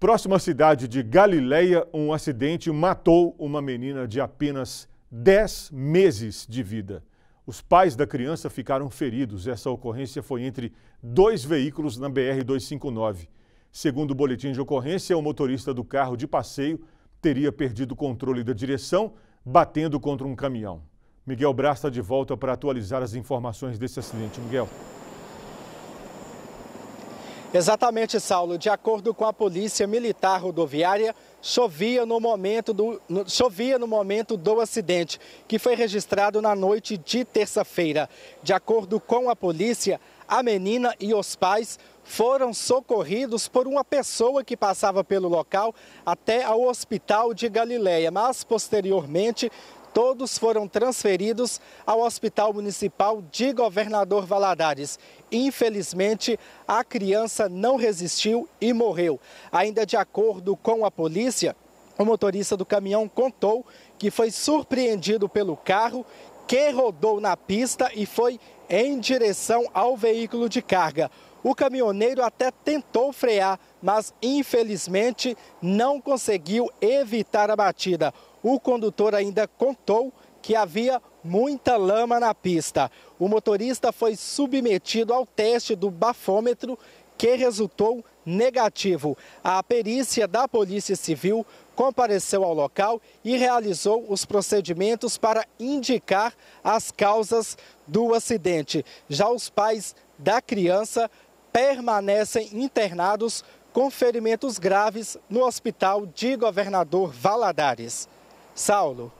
Próxima cidade de Galileia, um acidente matou uma menina de apenas 10 meses de vida. Os pais da criança ficaram feridos. Essa ocorrência foi entre dois veículos na BR-259. Segundo o boletim de ocorrência, o motorista do carro de passeio teria perdido o controle da direção, batendo contra um caminhão. Miguel Brás está de volta para atualizar as informações desse acidente. Miguel. Exatamente, Saulo. De acordo com a Polícia Militar Rodoviária, chovia no momento do, no, chovia no momento do acidente, que foi registrado na noite de terça-feira. De acordo com a polícia, a menina e os pais foram socorridos por uma pessoa que passava pelo local até ao Hospital de Galileia, mas posteriormente todos foram transferidos ao Hospital Municipal de Governador Valadares. Infelizmente, a criança não resistiu e morreu. Ainda de acordo com a polícia, o motorista do caminhão contou que foi surpreendido pelo carro que rodou na pista e foi em direção ao veículo de carga. O caminhoneiro até tentou frear, mas infelizmente não conseguiu evitar a batida. O condutor ainda contou que havia muita lama na pista. O motorista foi submetido ao teste do bafômetro, que resultou negativo. A perícia da Polícia Civil compareceu ao local e realizou os procedimentos para indicar as causas do acidente. Já os pais da criança permanecem internados com ferimentos graves no Hospital de Governador Valadares. Saulo,